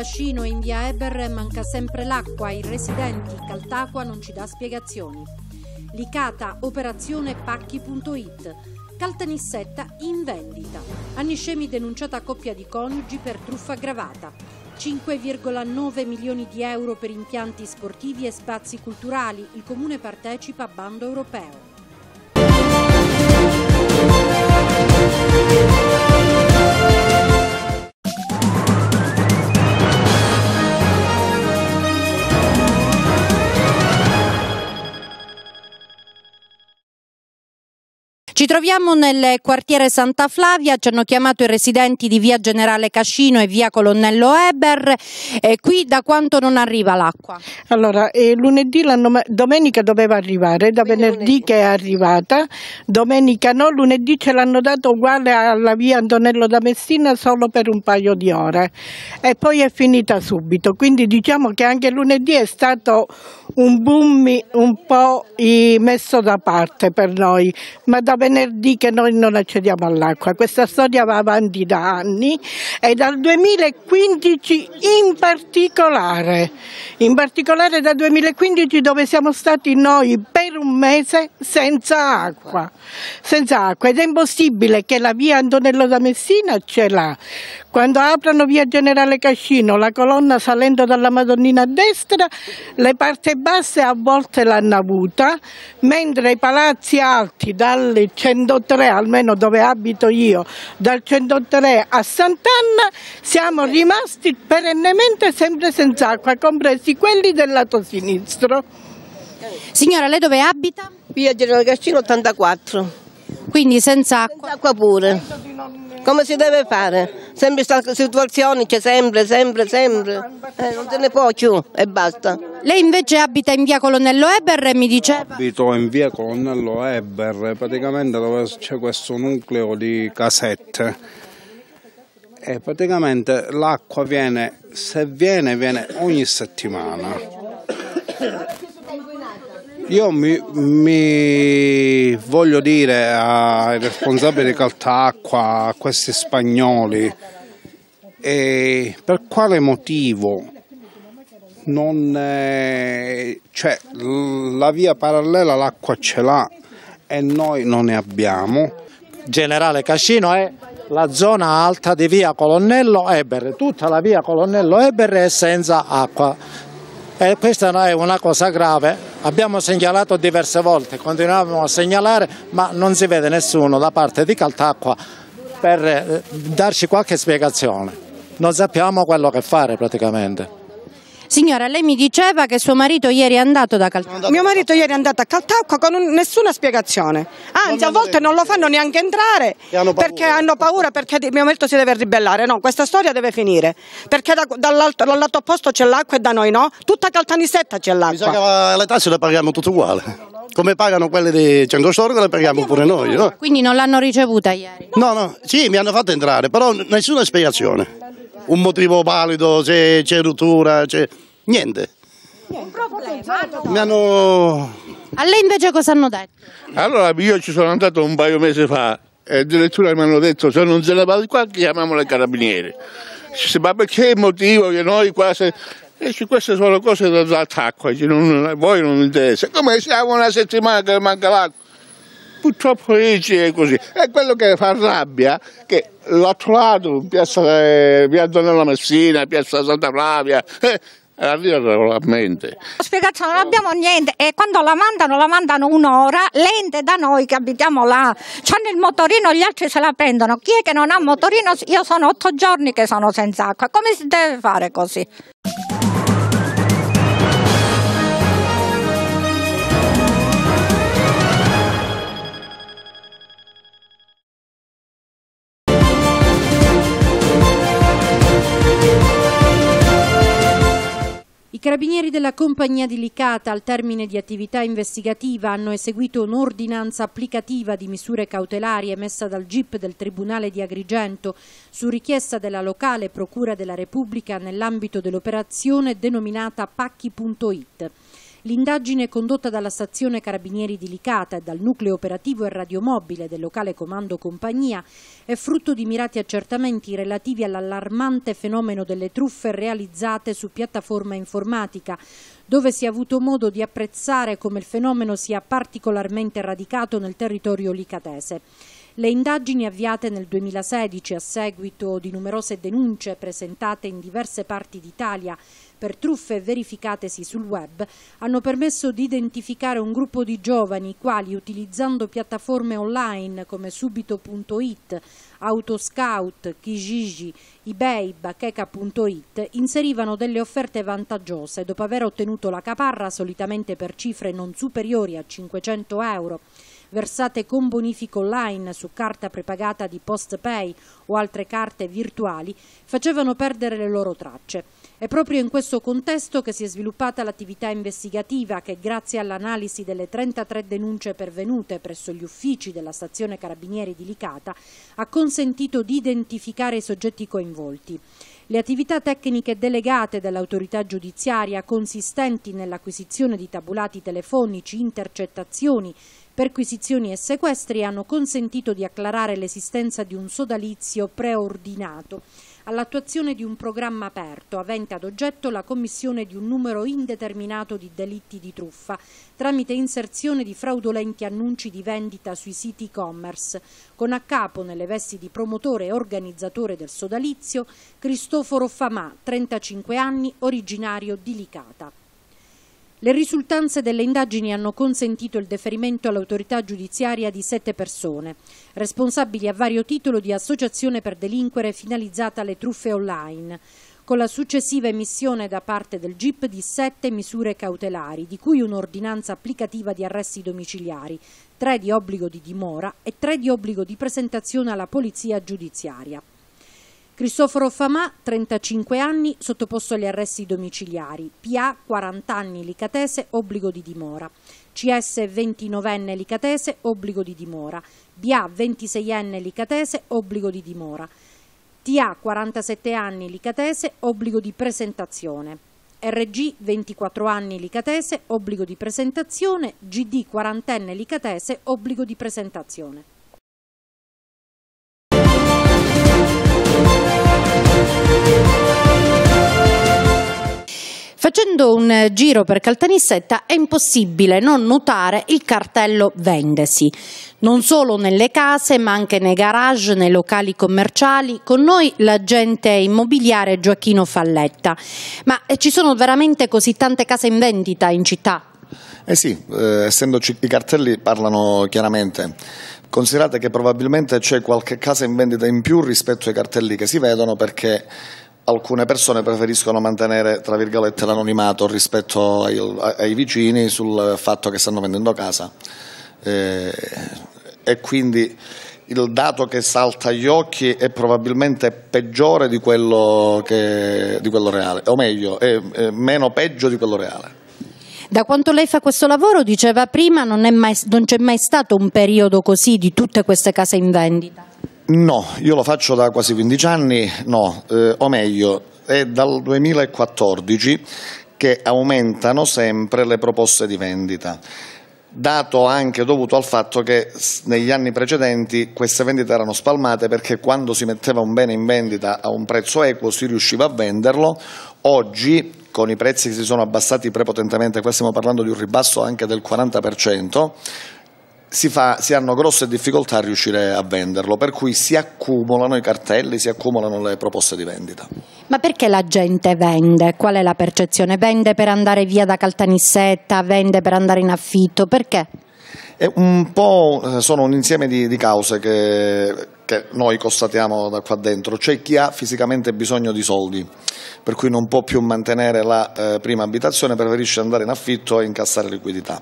Cascino in via Eber manca sempre l'acqua, i residenti Caltacqua non ci dà spiegazioni. Licata operazione pacchi.it Caltanissetta in vendita. Aniscemi denunciata coppia di coniugi per truffa aggravata. 5,9 milioni di euro per impianti sportivi e spazi culturali. Il comune partecipa a bando europeo. Ci troviamo nel quartiere Santa Flavia, ci hanno chiamato i residenti di via Generale Cascino e via Colonnello Eber, eh, qui da quanto non arriva l'acqua? Allora, eh, lunedì, domenica doveva arrivare, da Quindi venerdì lunedì. che è arrivata, domenica no, lunedì ce l'hanno dato uguale alla via Antonello da Messina solo per un paio di ore e poi è finita subito. Quindi diciamo che anche lunedì è stato un boom un po' messo da parte per noi, ma da venerdì che noi non accediamo all'acqua. Questa storia va avanti da anni e dal 2015 in particolare, in particolare dal 2015 dove siamo stati noi per un mese senza acqua, senza acqua ed è impossibile che la via Antonello da Messina ce l'ha. Quando aprono via Generale Cascino, la colonna salendo dalla Madonnina a destra, le parti basse basse a volte l'hanno avuta, mentre i palazzi alti dal 103, almeno dove abito io, dal 103 a Sant'Anna, siamo rimasti perennemente sempre senza acqua, compresi quelli del lato sinistro. Signora, lei dove abita? Via Generale Cascino 84. Quindi senza acqua? Senza acqua pure. Come si deve fare? Sempre questa situazione c'è sempre, sempre, sempre. Eh, non se ne può più e basta. Lei invece abita in via Colonnello Eber e mi dice... Abito in via Colonnello Eber, praticamente dove c'è questo nucleo di casette. E praticamente l'acqua viene, se viene, viene ogni settimana. Io mi, mi, voglio dire ai responsabili di Caltacqua, a questi spagnoli, per quale motivo non, eh, cioè, la via parallela l'acqua ce l'ha e noi non ne abbiamo. Generale Cascino è eh, la zona alta di via Colonnello Eber, tutta la via Colonnello Eber è senza acqua e questa è una cosa grave, abbiamo segnalato diverse volte, continuiamo a segnalare ma non si vede nessuno da parte di Caltacqua per eh, darci qualche spiegazione, non sappiamo quello che fare praticamente. Signora, lei mi diceva che suo marito ieri è andato da Caltacqua. Mio marito ieri è andato a Caltacqua con un, nessuna spiegazione. Anzi, a volte non lo fanno neanche entrare hanno perché hanno paura, perché mio marito si deve ribellare. No, questa storia deve finire. Perché da, dal lato opposto c'è l'acqua e da noi no. Tutta Caltanissetta c'è l'acqua. Mi sa che le tasse le paghiamo tutte uguali. Come pagano quelle di Ciangostorgo le paghiamo pure noi. No? Quindi non l'hanno ricevuta ieri? No, no, sì, mi hanno fatto entrare, però nessuna spiegazione un motivo valido, se c'è rottura, c'è... niente. Mi hanno... A lei invece cosa hanno detto? Allora io ci sono andato un paio di mesi fa e addirittura mi hanno detto se non se ne va di qua chiamiamo le carabinieri. Ma perché il motivo che noi qua se... Dice, queste sono cose dell'attacco, non, voi non interessa. Come siamo una settimana che manca l'acqua? Purtroppo lì è così. E quello che fa rabbia che l'altro lato, piazza, via Donella Messina, piazza Santa Flavia, arriva eh, regolarmente. Spiegazione, non abbiamo niente e quando la mandano, la mandano un'ora, l'ente da noi che abitiamo là, hanno il motorino, gli altri se la prendono, chi è che non ha motorino? Io sono otto giorni che sono senza acqua, come si deve fare così? carabinieri della compagnia di Licata al termine di attività investigativa hanno eseguito un'ordinanza applicativa di misure cautelari emessa dal GIP del Tribunale di Agrigento su richiesta della locale Procura della Repubblica nell'ambito dell'operazione denominata pacchi.it. L'indagine condotta dalla stazione Carabinieri di Licata e dal nucleo operativo e radiomobile del locale comando compagnia è frutto di mirati accertamenti relativi all'allarmante fenomeno delle truffe realizzate su piattaforma informatica, dove si è avuto modo di apprezzare come il fenomeno sia particolarmente radicato nel territorio licatese. Le indagini avviate nel 2016 a seguito di numerose denunce presentate in diverse parti d'Italia per truffe verificatesi sul web hanno permesso di identificare un gruppo di giovani i quali, utilizzando piattaforme online come subito.it, Autoscout, Kijiji, eBay, Bacheca.it inserivano delle offerte vantaggiose dopo aver ottenuto la caparra solitamente per cifre non superiori a 500 euro versate con bonifico online su carta prepagata di PostPay o altre carte virtuali, facevano perdere le loro tracce. È proprio in questo contesto che si è sviluppata l'attività investigativa che grazie all'analisi delle 33 denunce pervenute presso gli uffici della stazione Carabinieri di Licata ha consentito di identificare i soggetti coinvolti. Le attività tecniche delegate dall'autorità giudiziaria consistenti nell'acquisizione di tabulati telefonici, intercettazioni, perquisizioni e sequestri hanno consentito di acclarare l'esistenza di un sodalizio preordinato all'attuazione di un programma aperto avente ad oggetto la commissione di un numero indeterminato di delitti di truffa tramite inserzione di fraudolenti annunci di vendita sui siti e-commerce, con a capo nelle vesti di promotore e organizzatore del sodalizio Cristoforo Famà, 35 anni, originario di Licata. Le risultanze delle indagini hanno consentito il deferimento all'autorità giudiziaria di sette persone, responsabili a vario titolo di associazione per delinquere finalizzata alle truffe online, con la successiva emissione da parte del GIP di sette misure cautelari, di cui un'ordinanza applicativa di arresti domiciliari, tre di obbligo di dimora e tre di obbligo di presentazione alla polizia giudiziaria. Cristoforo Famà, 35 anni, sottoposto agli arresti domiciliari. PA, 40 anni, Licatese, obbligo di dimora. CS, 29enne, Licatese, obbligo di dimora. BA, 26enne, Licatese, obbligo di dimora. TA, 47 anni, Licatese, obbligo di presentazione. RG 24 anni Licatese, obbligo di presentazione, GD 40enne Licatese, obbligo di presentazione. Facendo un eh, giro per Caltanissetta è impossibile non notare il cartello Vendesi. Non solo nelle case, ma anche nei garage, nei locali commerciali. Con noi l'agente immobiliare Gioacchino Falletta. Ma eh, ci sono veramente così tante case in vendita in città? Eh sì, eh, essendoci i cartelli parlano chiaramente. Considerate che probabilmente c'è qualche casa in vendita in più rispetto ai cartelli che si vedono perché alcune persone preferiscono mantenere tra virgolette l'anonimato rispetto ai, ai, vicini sul fatto che stanno vendendo casa eh, e quindi il dato che salta agli occhi è probabilmente peggiore di quello, che, di quello reale, o meglio, è, è meno peggio di quello reale. Da quanto lei fa questo lavoro, diceva prima, non, c'è mai, mai stato un periodo così di tutte queste case in vendita? No, io lo faccio da quasi 15 anni, no, eh, o meglio, è dal 2014 che aumentano sempre le proposte di vendita dato anche dovuto al fatto che negli anni precedenti queste vendite erano spalmate perché quando si metteva un bene in vendita a un prezzo equo si riusciva a venderlo, oggi con i prezzi che si sono abbassati prepotentemente, qua stiamo parlando di un ribasso anche del 40%, si, fa, si, hanno grosse difficoltà a riuscire a venderlo, per cui si accumulano i cartelli, si accumulano le proposte di vendita. Ma perché la gente vende? Qual è la percezione? Vende per andare via da Caltanissetta, vende per andare in affitto, perché? È un po' eh, sono un insieme di, di cause che, che noi constatiamo da qua dentro. C'è chi ha fisicamente bisogno di soldi, per cui non può più mantenere la eh, prima abitazione, preferisce andare in affitto e incassare liquidità.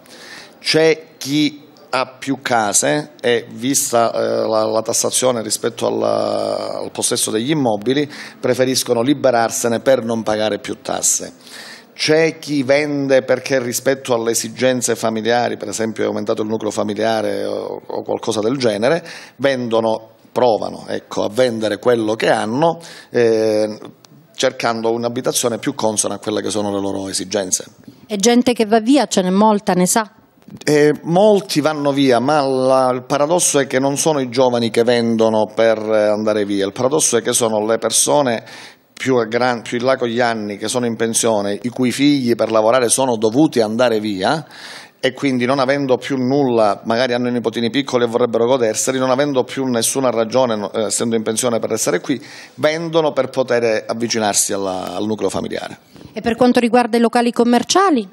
C'è chi ha più case e vista eh, la, la, tassazione rispetto alla, al possesso degli immobili preferiscono liberarsene per non pagare più tasse. C'è chi vende perché rispetto alle esigenze familiari, per esempio è aumentato il nucleo familiare o, o qualcosa del genere, vendono, provano ecco, a vendere quello che hanno eh, cercando un'abitazione più consona a quelle che sono le loro esigenze. E gente che va via ce n'è molta, ne sa? Eh, molti vanno via, ma la, il paradosso è che non sono i giovani che vendono per eh, andare via, il paradosso è che sono le persone più, gran, più in là con gli anni che sono in pensione, i cui figli per lavorare sono dovuti andare via e quindi non avendo più nulla, magari hanno i nipotini piccoli e vorrebbero goderseli, non avendo più nessuna ragione, eh, essendo in pensione per essere qui, vendono per poter avvicinarsi alla, al nucleo familiare. E per quanto riguarda i locali commerciali?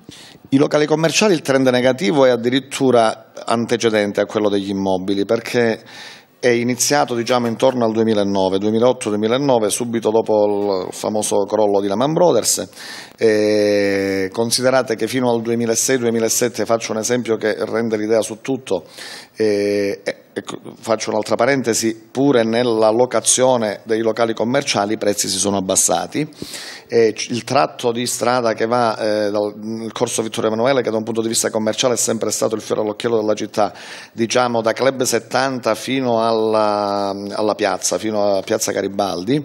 I locali commerciali il trend negativo è addirittura antecedente a quello degli immobili perché è iniziato diciamo, intorno al 2009, 2008-2009, subito dopo il famoso crollo di Lehman Brothers. E considerate che fino al 2006-2007, faccio un esempio che rende l'idea su tutto, eh, faccio un'altra parentesi, pure nella locazione dei locali commerciali i prezzi si sono abbassati. E il tratto di strada che va eh, dal corso Vittorio Emanuele, che da un punto di vista commerciale è sempre stato il fiore all'occhiello della città, diciamo da Club 70 fino alla, alla piazza, fino a Piazza Garibaldi,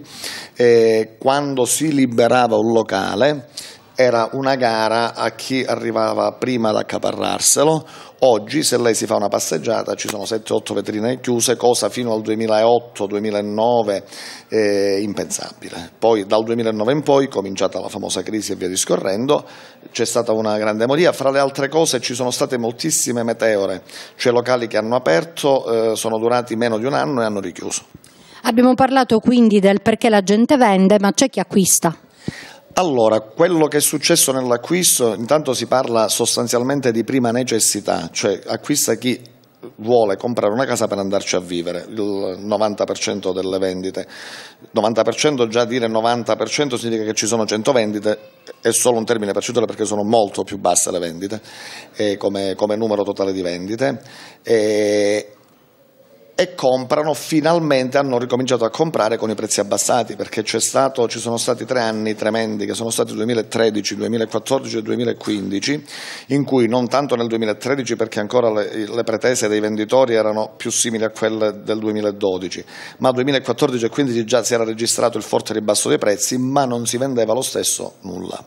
eh, quando si liberava un locale era una gara a chi arrivava prima ad accaparrarselo Oggi se lei si fa una passeggiata ci sono 7-8 vetrine chiuse, cosa fino al 2008-2009 eh, impensabile. Poi dal 2009 in poi, cominciata la famosa crisi e via discorrendo, c'è stata una grande moria. Fra le altre cose ci sono state moltissime meteore, cioè locali che hanno aperto, eh, sono durati meno di un anno e hanno richiuso. Abbiamo parlato quindi del perché la gente vende, ma c'è chi acquista. Allora, quello che è successo nell'acquisto, intanto si parla sostanzialmente di prima necessità, cioè acquista chi vuole comprare una casa per andarci a vivere, il 90% delle vendite. 90% già dire 90% significa che ci sono 100 vendite, è solo un termine percentuale perché sono molto più basse le vendite eh, come, come numero totale di vendite. E eh, e comprano, finalmente hanno ricominciato a comprare con i prezzi abbassati perché stato, ci sono stati tre anni tremendi che sono stati 2013, 2014 e 2015 in cui non tanto nel 2013 perché ancora le, le pretese dei venditori erano più simili a quelle del 2012 ma 2014 e 2015 già si era registrato il forte ribasso dei prezzi ma non si vendeva lo stesso nulla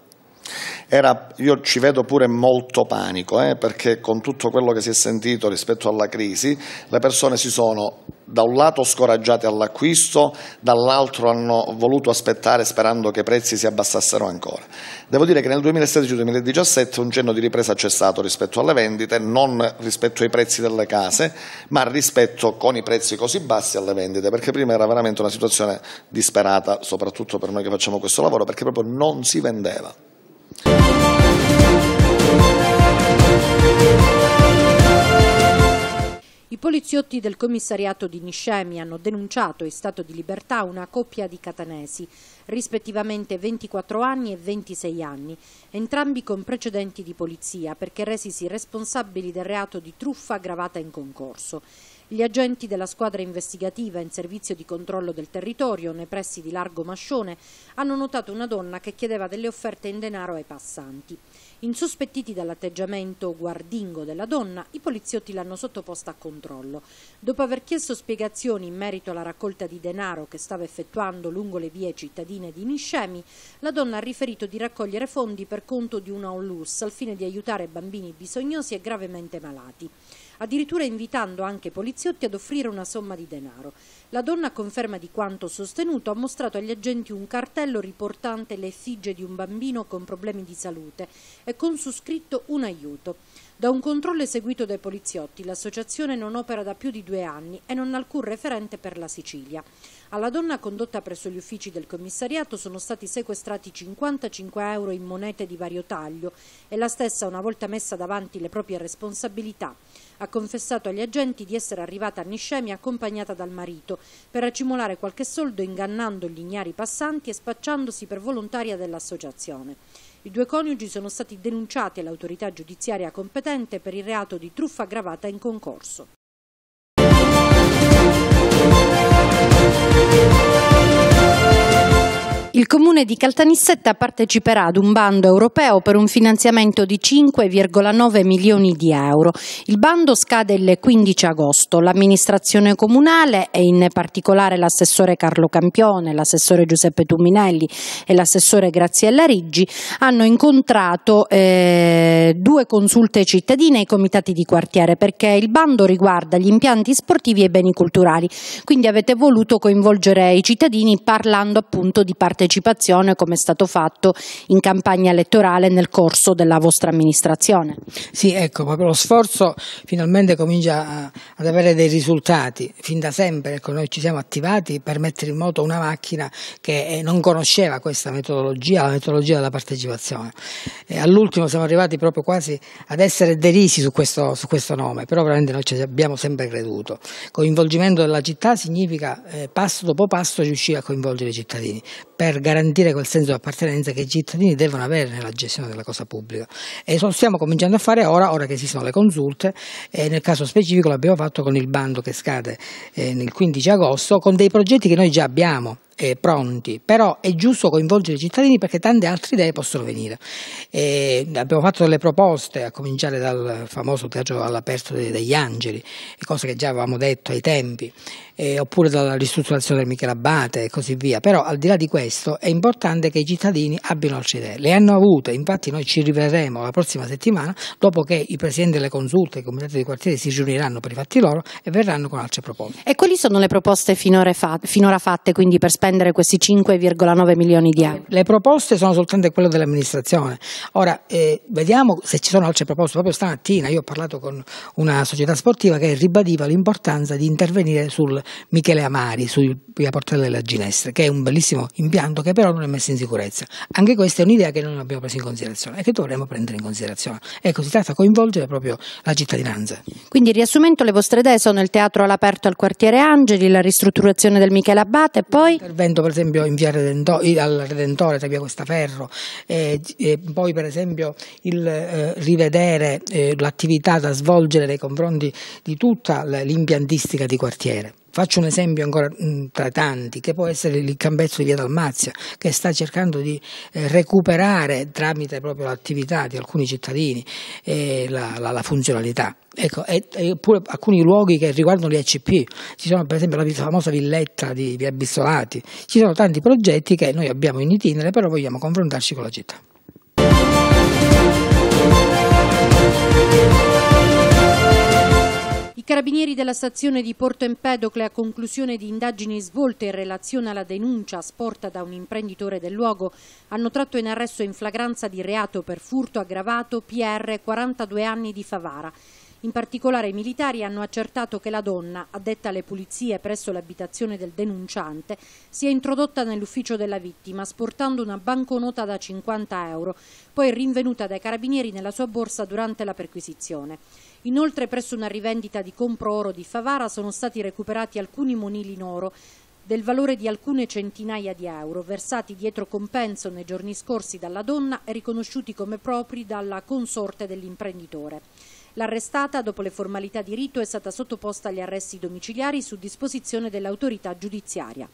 era, io ci vedo pure molto panico, eh, perché con tutto quello che si è sentito rispetto alla crisi, le persone si sono da un lato scoraggiate all'acquisto, dall'altro hanno voluto aspettare sperando che i prezzi si abbassassero ancora. Devo dire che nel 2016-2017 un cenno di ripresa c'è stato rispetto alle vendite, non rispetto ai prezzi delle case, ma rispetto con i prezzi così bassi alle vendite, perché prima era veramente una situazione disperata, soprattutto per noi che facciamo questo lavoro, perché proprio non si vendeva. I poliziotti del commissariato di Niscemi hanno denunciato in stato di libertà una coppia di catanesi, rispettivamente 24 anni e 26 anni, entrambi con precedenti di polizia perché resisi responsabili del reato di truffa aggravata in concorso. Gli agenti della squadra investigativa in servizio di controllo del territorio nei pressi di Largo Mascione hanno notato una donna che chiedeva delle offerte in denaro ai passanti. Insospettiti dall'atteggiamento guardingo della donna, i poliziotti l'hanno sottoposta a controllo. Dopo aver chiesto spiegazioni in merito alla raccolta di denaro che stava effettuando lungo le vie cittadine di Niscemi, la donna ha riferito di raccogliere fondi per conto di una onlus al fine di aiutare bambini bisognosi e gravemente malati addirittura invitando anche i poliziotti ad offrire una somma di denaro. La donna a conferma di quanto sostenuto ha mostrato agli agenti un cartello riportante l'effigie di un bambino con problemi di salute e con su scritto un aiuto. Da un controllo eseguito dai poliziotti l'associazione non opera da più di due anni e non ha alcun referente per la Sicilia. Alla donna condotta presso gli uffici del commissariato sono stati sequestrati 55 euro in monete di vario taglio e la stessa una volta messa davanti le proprie responsabilità ha confessato agli agenti di essere arrivata a Niscemi accompagnata dal marito per accumulare qualche soldo ingannando gli ignari passanti e spacciandosi per volontaria dell'associazione. I due coniugi sono stati denunciati all'autorità giudiziaria competente per il reato di truffa aggravata in concorso. Il comune di Caltanissetta parteciperà ad un bando europeo per un finanziamento di 5,9 milioni di euro. Il bando scade il 15 agosto. L'amministrazione comunale e in particolare l'assessore Carlo Campione, l'assessore Giuseppe Tuminelli e l'assessore Graziella Riggi hanno incontrato eh, due consulte cittadine e i comitati di quartiere perché il bando riguarda gli impianti sportivi e beni culturali. Quindi avete voluto coinvolgere i cittadini parlando appunto di parte partecipazione come è stato fatto in campagna elettorale nel corso della vostra amministrazione. Sì, ecco, proprio lo sforzo finalmente comincia ad avere dei risultati. Fin da sempre ecco, noi ci siamo attivati per mettere in moto una macchina che eh, non conosceva questa metodologia, la metodologia della partecipazione. all'ultimo siamo arrivati proprio quasi ad essere derisi su questo, su questo nome, però veramente noi ci abbiamo sempre creduto. Coinvolgimento della città significa eh, passo dopo passo riuscire a coinvolgere i cittadini per per garantire quel senso di appartenenza che i cittadini devono avere nella gestione della cosa pubblica. E lo stiamo cominciando a fare ora, ora che esistono le consulte, e nel caso specifico l'abbiamo fatto con il bando che scade eh, il 15 agosto, con dei progetti che noi già abbiamo eh, pronti, però è giusto coinvolgere i cittadini perché tante altre idee possono venire. E eh, abbiamo fatto delle proposte, a cominciare dal famoso teatro all'aperto degli angeli, cose che già avevamo detto ai tempi, eh, oppure dalla ristrutturazione del Abate e così via, però al di là di questo è importante che i cittadini abbiano altre idee, le hanno avute, infatti noi ci rivedremo la prossima settimana dopo che i presidenti delle consulte i comitati di quartiere si riuniranno per i fatti loro e verranno con altre proposte. E quali sono le proposte finora fatte, finora fatte quindi per spendere questi 5,9 milioni di euro? Le proposte sono soltanto quelle dell'amministrazione. Ora eh, vediamo se ci sono altre proposte. Proprio stamattina io ho parlato con una società sportiva che ribadiva l'importanza di intervenire sul Michele Amari, sulla Portella della Ginestra, che è un bellissimo impianto che però non è messo in sicurezza. Anche questa è un'idea che non abbiamo preso in considerazione e che dovremmo prendere in considerazione. Ecco, si tratta di coinvolgere proprio la cittadinanza. Quindi, riassumendo, le vostre idee sono il teatro all'aperto al quartiere Angeli, la ristrutturazione del Michele Abate e poi intervento per esempio in via Redentore, al Redentore, tra via Costaferro, e, eh, poi per esempio il eh, rivedere eh, l'attività da svolgere nei confronti di tutta l'impiantistica di quartiere. Faccio un esempio ancora mm, tra tanti, che può essere il campezzo di Via Dalmazia, che sta cercando di eh, recuperare tramite proprio l'attività di alcuni cittadini eh, la, la, la funzionalità. Ecco, e, e pure alcuni luoghi che riguardano gli ACP, ci sono per esempio la famosa villetta di Via Bissolati, ci sono tanti progetti che noi abbiamo in itinere, però vogliamo confrontarci con la città. I carabinieri della stazione di Porto Empedocle, a conclusione di indagini svolte in relazione alla denuncia sporta da un imprenditore del luogo, hanno tratto in arresto in flagranza di reato per furto aggravato PR 42 anni di Favara. In particolare i militari hanno accertato che la donna, addetta alle pulizie presso l'abitazione del denunciante, si è introdotta nell'ufficio della vittima sportando una banconota da 50 euro, poi rinvenuta dai carabinieri nella sua borsa durante la perquisizione. Inoltre presso una rivendita di compro oro di Favara sono stati recuperati alcuni monili in oro del valore di alcune centinaia di euro, versati dietro compenso nei giorni scorsi dalla donna e riconosciuti come propri dalla consorte dell'imprenditore. L'arrestata, dopo le formalità di rito, è stata sottoposta agli arresti domiciliari su disposizione dell'autorità giudiziaria.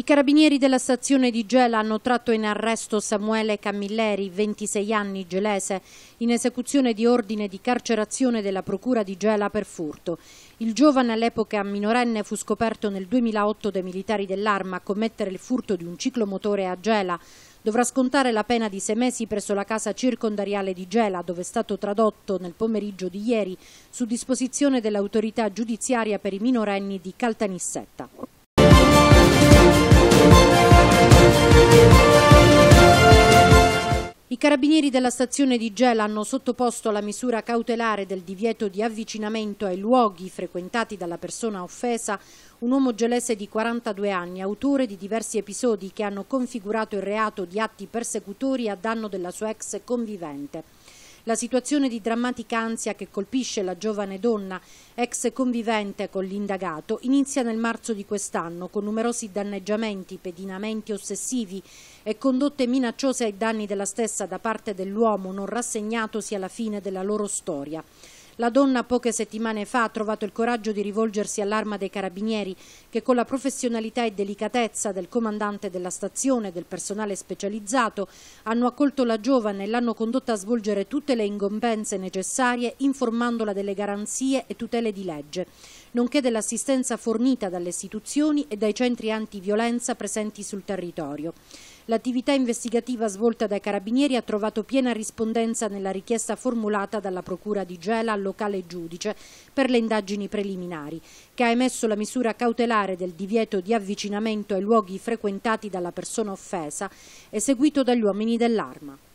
I carabinieri della stazione di Gela hanno tratto in arresto Samuele Camilleri, 26 anni, gelese, in esecuzione di ordine di carcerazione della procura di Gela per furto. Il giovane all'epoca minorenne fu scoperto nel 2008 dai militari dell'arma a commettere il furto di un ciclomotore a Gela. Dovrà scontare la pena di sei mesi presso la casa circondariale di Gela, dove è stato tradotto nel pomeriggio di ieri su disposizione dell'autorità giudiziaria per i minorenni di Caltanissetta. I carabinieri della stazione di Gela hanno sottoposto la misura cautelare del divieto di avvicinamento ai luoghi frequentati dalla persona offesa un uomo gelese di 42 anni, autore di diversi episodi che hanno configurato il reato di atti persecutori a danno della sua ex convivente. La situazione di drammatica ansia che colpisce la giovane donna, ex convivente con l'indagato, inizia nel marzo di quest'anno con numerosi danneggiamenti, pedinamenti ossessivi e condotte minacciose ai danni della stessa da parte dell'uomo non rassegnatosi alla fine della loro storia. La donna poche settimane fa ha trovato il coraggio di rivolgersi all'arma dei carabinieri che con la professionalità e delicatezza del comandante della stazione e del personale specializzato hanno accolto la giovane e l'hanno condotta a svolgere tutte le incombenze necessarie informandola delle garanzie e tutele di legge nonché dell'assistenza fornita dalle istituzioni e dai centri antiviolenza presenti sul territorio. L'attività investigativa svolta dai carabinieri ha trovato piena rispondenza nella richiesta formulata dalla Procura di Gela al locale giudice per le indagini preliminari, che ha emesso la misura cautelare del divieto di avvicinamento ai luoghi frequentati dalla persona offesa, eseguito dagli uomini dell'arma.